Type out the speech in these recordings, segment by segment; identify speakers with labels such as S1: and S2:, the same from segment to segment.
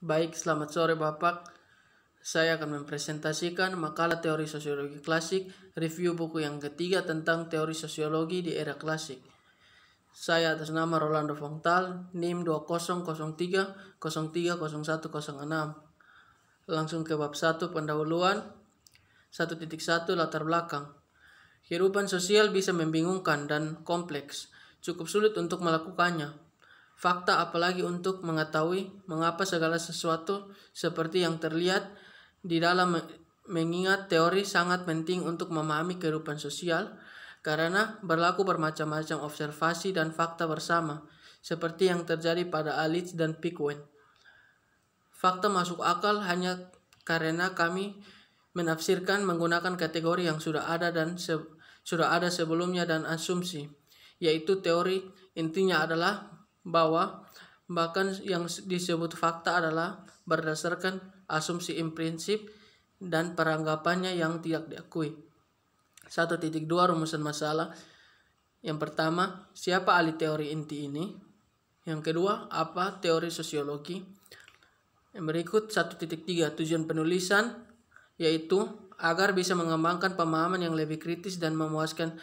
S1: Baik, selamat sore Bapak. Saya akan mempresentasikan makalah teori sosiologi klasik, review buku yang ketiga tentang teori sosiologi di era klasik. Saya atas nama Rolando Fongtal, NIM 2003 030106. Langsung ke bab 1 pendahuluan. 1.1 latar belakang. Kehidupan sosial bisa membingungkan dan kompleks. Cukup sulit untuk melakukannya fakta apalagi untuk mengetahui mengapa segala sesuatu seperti yang terlihat di dalam mengingat teori sangat penting untuk memahami kehidupan sosial karena berlaku bermacam-macam observasi dan fakta bersama seperti yang terjadi pada Alice dan Pickwen. Fakta masuk akal hanya karena kami menafsirkan menggunakan kategori yang sudah ada dan se sudah ada sebelumnya dan asumsi, yaitu teori intinya adalah bahwa bahkan yang disebut fakta adalah berdasarkan asumsi prinsip dan peranggapannya yang tidak diakui. 1.2 rumusan masalah. Yang pertama, siapa ahli teori inti ini? Yang kedua, apa teori sosiologi? Yang berikut 1.3 tujuan penulisan yaitu agar bisa mengembangkan pemahaman yang lebih kritis dan memuaskan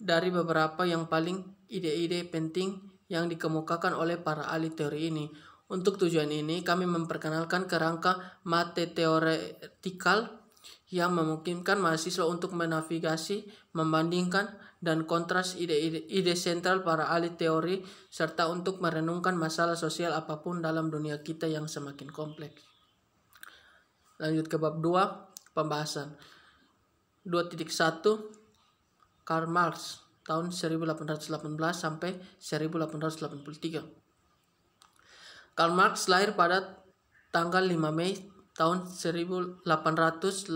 S1: dari beberapa yang paling ide-ide penting yang dikemukakan oleh para ahli teori ini. Untuk tujuan ini, kami memperkenalkan kerangka mate teoretikal yang memungkinkan mahasiswa untuk menavigasi, membandingkan, dan kontras ide-ide sentral para ahli teori, serta untuk merenungkan masalah sosial apapun dalam dunia kita yang semakin kompleks. Lanjut ke bab 2, pembahasan. 2.1 Karl Marx tahun 1818 sampai 1883. Karl Marx lahir pada tanggal 5 Mei tahun 1818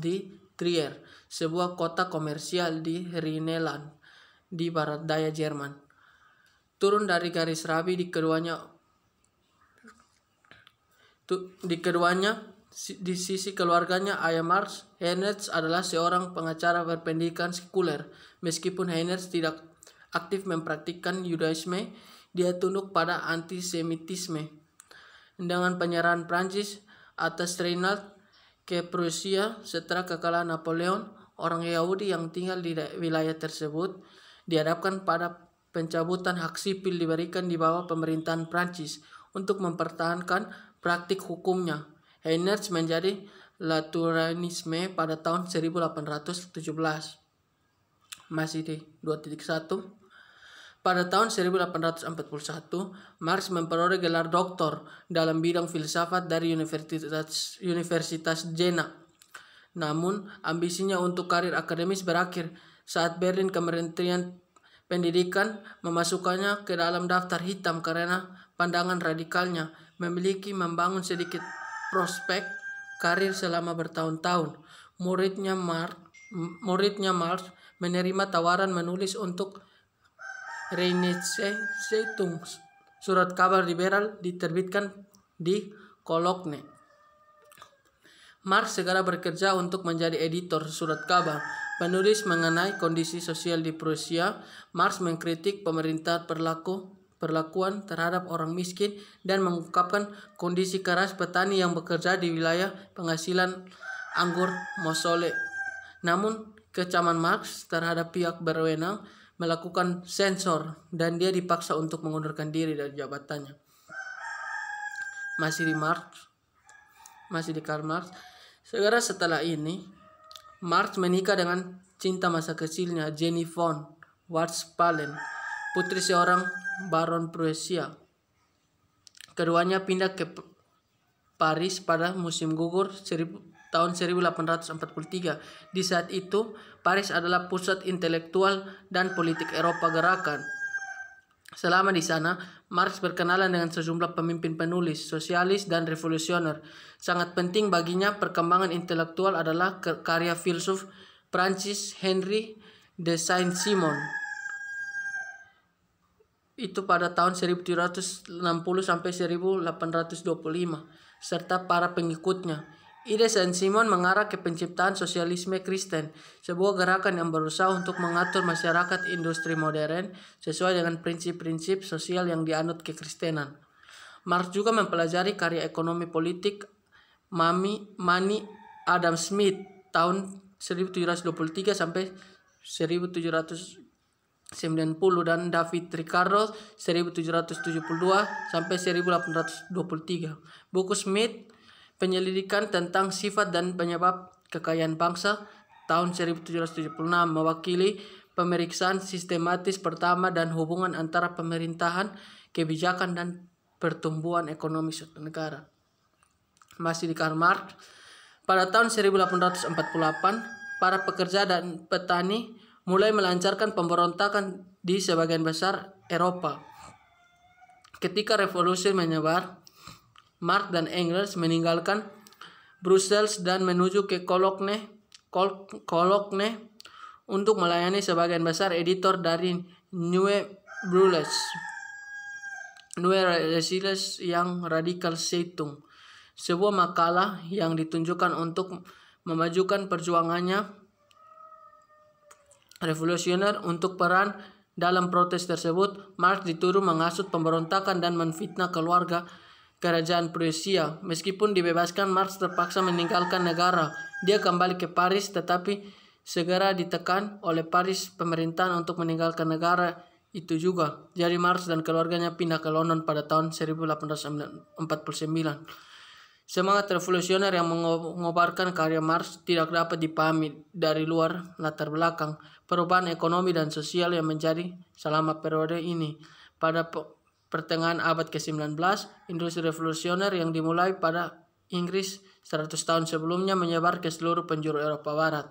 S1: di Trier, sebuah kota komersial di Rhineland di barat daya Jerman. Turun dari garis rabi di keduanya di keduanya di sisi keluarganya, Mars, Heinrich adalah seorang pengacara berpendidikan sekuler. Meskipun Heinrich tidak aktif mempraktikkan Yudaisme, dia tunduk pada antisemitisme. Dengan penyerahan Prancis atas Reinhard ke Prusia setelah kekalahan Napoleon, orang Yahudi yang tinggal di wilayah tersebut dihadapkan pada pencabutan hak sipil diberikan di bawah pemerintahan Prancis untuk mempertahankan praktik hukumnya. Heinrich menjadi Laturanisme pada tahun 1817. Masih di 2.1. Pada tahun 1841, Marx memperoleh gelar doktor dalam bidang filsafat dari Universitas, Universitas Jena. Namun, ambisinya untuk karir akademis berakhir saat Berlin Kementerian Pendidikan memasukkannya ke dalam daftar hitam karena pandangan radikalnya memiliki membangun sedikit prospek karir selama bertahun-tahun. Muridnya Mark, muridnya Marx menerima tawaran menulis untuk Renaissance. Surat kabar liberal diterbitkan di Kolokne. Marx segera bekerja untuk menjadi editor surat kabar. Penulis mengenai kondisi sosial di Prusia, Mars mengkritik pemerintah perlaku perlakuan terhadap orang miskin dan mengungkapkan kondisi keras petani yang bekerja di wilayah penghasilan anggur Mosole. Namun, kecaman Marx terhadap pihak berwenang melakukan sensor dan dia dipaksa untuk mengundurkan diri dari jabatannya. Masih di Marx, masih di Karl Marx. Segera setelah ini, Marx menikah dengan cinta masa kecilnya Jenny von Wartspalen putri seorang baron Prusia. Keduanya pindah ke Paris pada musim gugur tahun 1843. Di saat itu, Paris adalah pusat intelektual dan politik Eropa gerakan. Selama di sana, Marx berkenalan dengan sejumlah pemimpin penulis, sosialis, dan revolusioner. Sangat penting baginya perkembangan intelektual adalah karya filsuf Prancis Henry de Saint-Simon itu pada tahun 1760 sampai 1825 serta para pengikutnya. Ide Saint-Simon mengarah ke penciptaan sosialisme Kristen, sebuah gerakan yang berusaha untuk mengatur masyarakat industri modern sesuai dengan prinsip-prinsip sosial yang dianut ke kekristenan. Marx juga mempelajari karya ekonomi politik Mami Mani Adam Smith tahun 1723 sampai 1700 puluh dan David Ricardo 1772 sampai 1823. Buku Smith Penyelidikan tentang sifat dan penyebab kekayaan bangsa tahun 1776 mewakili pemeriksaan sistematis pertama dan hubungan antara pemerintahan, kebijakan dan pertumbuhan ekonomi suatu negara. Masih di Karl Marx, pada tahun 1848, para pekerja dan petani mulai melancarkan pemberontakan di sebagian besar Eropa. Ketika revolusi menyebar, Marx dan Engels meninggalkan Brussels dan menuju ke Kolokne, Kol Kolokne untuk melayani sebagian besar editor dari Neue Brussels. Neue Resiles yang radikal Seitung. Sebuah makalah yang ditunjukkan untuk memajukan perjuangannya revolusioner untuk peran dalam protes tersebut, Marx dituduh mengasut pemberontakan dan menfitnah keluarga kerajaan Prusia. Meskipun dibebaskan, Marx terpaksa meninggalkan negara. Dia kembali ke Paris, tetapi segera ditekan oleh Paris pemerintahan untuk meninggalkan negara itu juga. Jadi Marx dan keluarganya pindah ke London pada tahun 1849. Semangat revolusioner yang mengobarkan karya Marx tidak dapat dipahami dari luar latar belakang perubahan ekonomi dan sosial yang menjadi selama periode ini. Pada pertengahan abad ke-19, industri revolusioner yang dimulai pada Inggris 100 tahun sebelumnya menyebar ke seluruh penjuru Eropa Barat.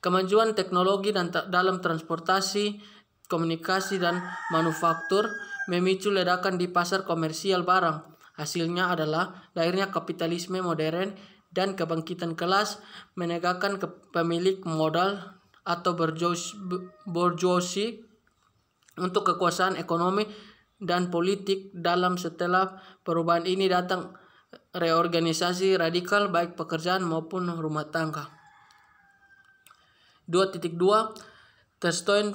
S1: Kemajuan teknologi dan dalam transportasi, komunikasi, dan manufaktur memicu ledakan di pasar komersial barang. Hasilnya adalah lahirnya kapitalisme modern dan kebangkitan kelas menegakkan kepemilik modal atau berjosi untuk kekuasaan ekonomi dan politik dalam setelah perubahan ini datang reorganisasi radikal baik pekerjaan maupun rumah tangga. 2.2 Thorstein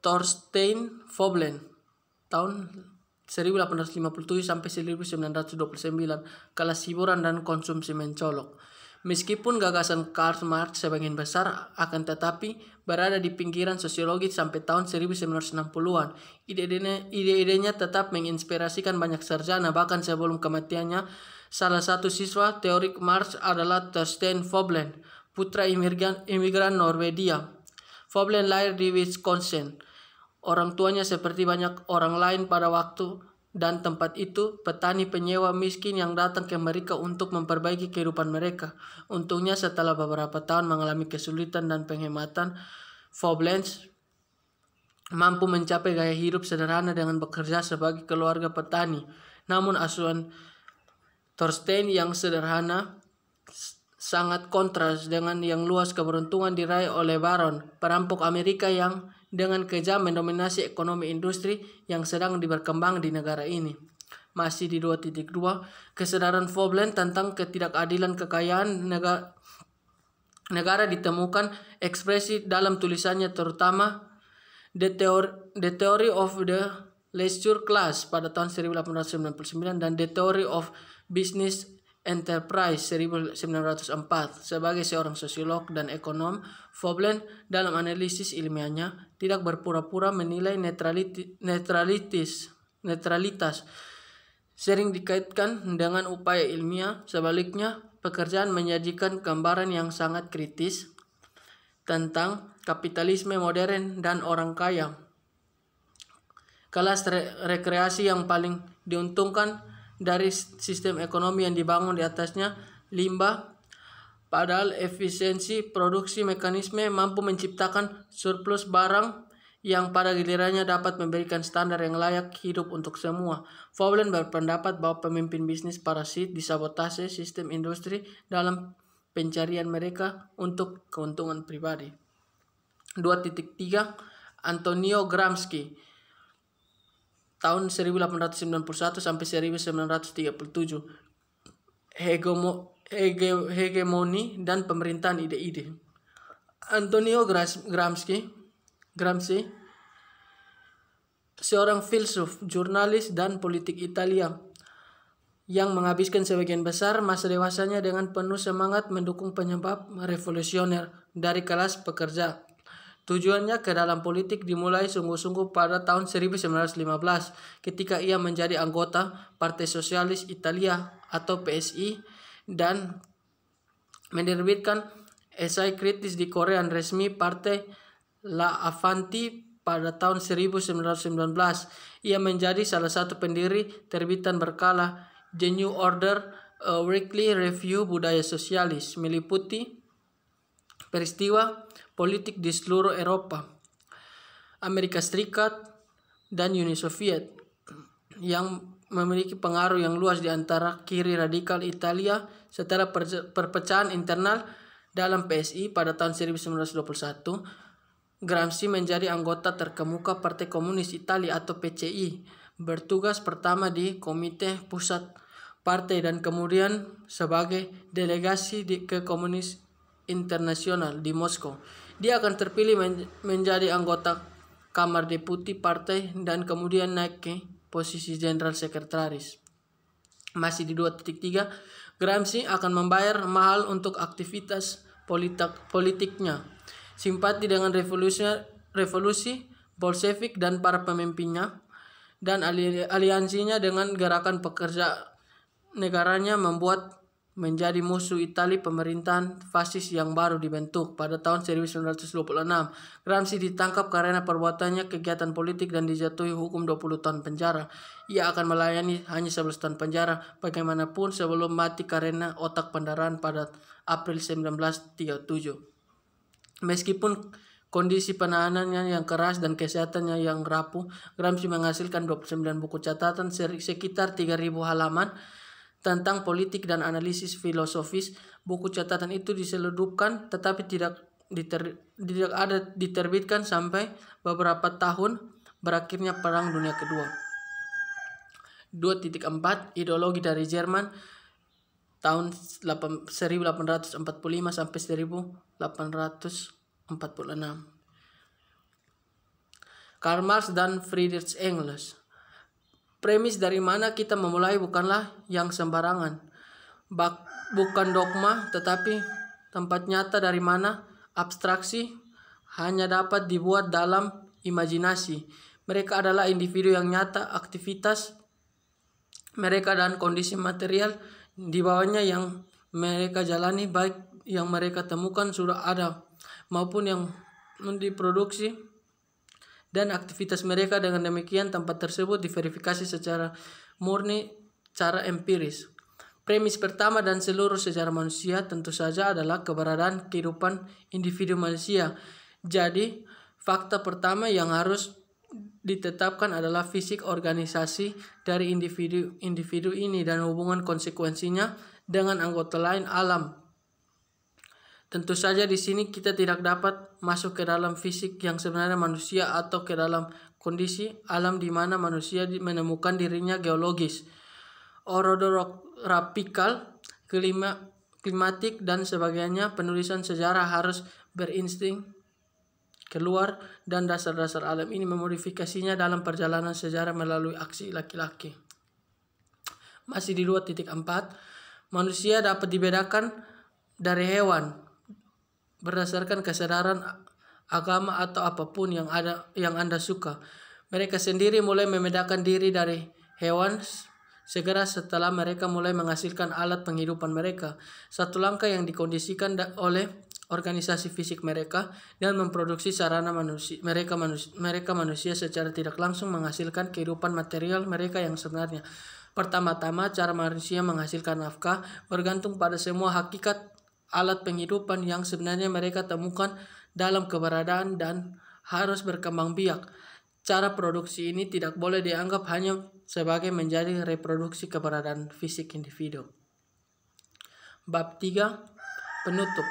S1: Thorstein Foblen tahun 1857 sampai 1929 kelas hiburan dan konsumsi mencolok. Meskipun gagasan Karl Marx sebagian besar akan tetapi berada di pinggiran sosiologi sampai tahun 1960-an, ide-idenya ide tetap menginspirasikan banyak sarjana bahkan sebelum kematiannya. Salah satu siswa teori Marx adalah Thorstein Veblen, putra imigran, imigran Norwegia. Veblen lahir di Wisconsin. Orang tuanya seperti banyak orang lain pada waktu dan tempat itu petani penyewa miskin yang datang ke mereka untuk memperbaiki kehidupan mereka. Untungnya setelah beberapa tahun mengalami kesulitan dan penghematan, Foblens mampu mencapai gaya hidup sederhana dengan bekerja sebagai keluarga petani. Namun asuhan Thorstein yang sederhana sangat kontras dengan yang luas keberuntungan diraih oleh Baron, perampok Amerika yang dengan kejam mendominasi ekonomi industri yang sedang berkembang di negara ini. Masih di 2.2, kesadaran Foblen tentang ketidakadilan kekayaan negara, negara ditemukan ekspresi dalam tulisannya terutama The, Theory, the Theory of the Leisure Class pada tahun 1899 dan The Theory of Business Enterprise 1904 sebagai seorang sosiolog dan ekonom, Vogel dalam analisis ilmiahnya tidak berpura-pura menilai netraliti, netralitis, netralitas sering dikaitkan dengan upaya ilmiah. Sebaliknya, pekerjaan menyajikan gambaran yang sangat kritis tentang kapitalisme modern dan orang kaya. Kelas re rekreasi yang paling diuntungkan dari sistem ekonomi yang dibangun di atasnya limbah Padahal efisiensi produksi mekanisme mampu menciptakan surplus barang yang pada gilirannya dapat memberikan standar yang layak hidup untuk semua. Fowlen berpendapat bahwa pemimpin bisnis parasit disabotase sistem industri dalam pencarian mereka untuk keuntungan pribadi. 2.3 Antonio Gramsci tahun 1891 sampai 1937 hegomo, hege, hegemoni dan pemerintahan ide-ide. Antonio Gramsci, Gramsci seorang filsuf, jurnalis, dan politik Italia yang menghabiskan sebagian besar masa dewasanya dengan penuh semangat mendukung penyebab revolusioner dari kelas pekerja Tujuannya ke dalam politik dimulai sungguh-sungguh pada tahun 1915 ketika ia menjadi anggota Partai Sosialis Italia atau PSI dan menerbitkan esai kritis di korean resmi Partai La Avanti pada tahun 1919. Ia menjadi salah satu pendiri terbitan berkala The New Order A Weekly Review Budaya Sosialis meliputi peristiwa politik di seluruh Eropa, Amerika Serikat, dan Uni Soviet yang memiliki pengaruh yang luas di antara kiri radikal Italia setelah perpecahan internal dalam PSI pada tahun 1921. Gramsci menjadi anggota terkemuka Partai Komunis Italia atau PCI, bertugas pertama di Komite Pusat Partai dan kemudian sebagai delegasi di, ke Komunis Internasional di Moskow. Dia akan terpilih men menjadi anggota Kamar Deputi Partai dan kemudian naik ke posisi Jenderal Sekretaris. Masih di 2.3, Gramsci akan membayar mahal untuk aktivitas politik politiknya. Simpati dengan revolusi, revolusi Bolshevik dan para pemimpinnya dan aliansinya dengan gerakan pekerja negaranya membuat menjadi musuh Itali pemerintahan fasis yang baru dibentuk pada tahun 1926. Gramsci ditangkap karena perbuatannya kegiatan politik dan dijatuhi hukum 20 tahun penjara. Ia akan melayani hanya 11 tahun penjara bagaimanapun sebelum mati karena otak pendarahan pada April 1937. Meskipun Kondisi penahanannya yang keras dan kesehatannya yang rapuh, Gramsci menghasilkan 29 buku catatan sekitar 3.000 halaman tentang politik dan analisis filosofis. Buku catatan itu diseludupkan tetapi tidak diter, tidak ada diterbitkan sampai beberapa tahun berakhirnya Perang Dunia Kedua. 2.4 Ideologi dari Jerman tahun 1845 sampai 1846. Karl Marx dan Friedrich Engels Premis dari mana kita memulai bukanlah yang sembarangan. Bak bukan dogma, tetapi tempat nyata dari mana abstraksi hanya dapat dibuat dalam imajinasi. Mereka adalah individu yang nyata, aktivitas mereka dan kondisi material di bawahnya yang mereka jalani baik yang mereka temukan sudah ada maupun yang diproduksi dan aktivitas mereka dengan demikian tempat tersebut diverifikasi secara murni cara empiris. Premis pertama dan seluruh sejarah manusia tentu saja adalah keberadaan kehidupan individu manusia. Jadi, fakta pertama yang harus ditetapkan adalah fisik organisasi dari individu-individu ini dan hubungan konsekuensinya dengan anggota lain alam Tentu saja di sini kita tidak dapat masuk ke dalam fisik yang sebenarnya manusia atau ke dalam kondisi alam di mana manusia menemukan dirinya geologis, orodorapikal, klima, klimatik, dan sebagainya. Penulisan sejarah harus berinsting keluar dan dasar-dasar alam ini memodifikasinya dalam perjalanan sejarah melalui aksi laki-laki. Masih di titik 2.4, manusia dapat dibedakan dari hewan berdasarkan kesadaran agama atau apapun yang ada yang Anda suka. Mereka sendiri mulai membedakan diri dari hewan segera setelah mereka mulai menghasilkan alat penghidupan mereka. Satu langkah yang dikondisikan oleh organisasi fisik mereka dan memproduksi sarana manusia mereka manusia, mereka manusia secara tidak langsung menghasilkan kehidupan material mereka yang sebenarnya. Pertama-tama, cara manusia menghasilkan nafkah bergantung pada semua hakikat alat penghidupan yang sebenarnya mereka temukan dalam keberadaan dan harus berkembang biak. Cara produksi ini tidak boleh dianggap hanya sebagai menjadi reproduksi keberadaan fisik individu. Bab 3 Penutup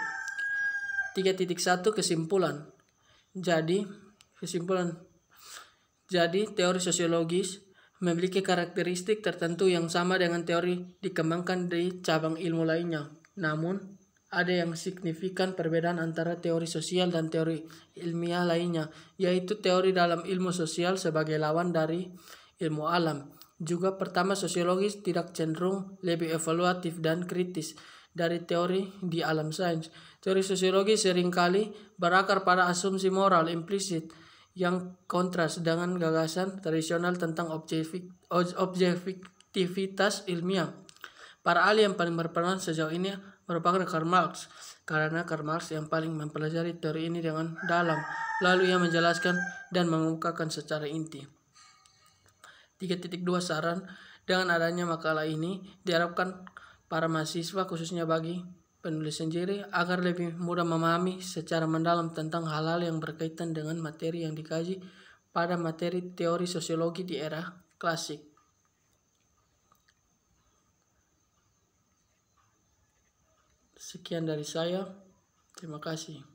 S1: 3.1 Kesimpulan Jadi, kesimpulan Jadi, teori sosiologis memiliki karakteristik tertentu yang sama dengan teori dikembangkan di cabang ilmu lainnya. Namun, ada yang signifikan perbedaan antara teori sosial dan teori ilmiah lainnya, yaitu teori dalam ilmu sosial sebagai lawan dari ilmu alam. Juga pertama sosiologis tidak cenderung lebih evaluatif dan kritis dari teori di alam sains. Teori sosiologi seringkali berakar pada asumsi moral implisit yang kontras dengan gagasan tradisional tentang objektivitas ilmiah. Para ahli yang paling berperan sejauh ini merupakan Karl Marx karena Karl Marx yang paling mempelajari teori ini dengan dalam lalu ia menjelaskan dan mengemukakan secara inti 3.2 saran dengan adanya makalah ini diharapkan para mahasiswa khususnya bagi penulis sendiri agar lebih mudah memahami secara mendalam tentang hal-hal yang berkaitan dengan materi yang dikaji pada materi teori sosiologi di era klasik. Sekian dari saya. Terima kasih.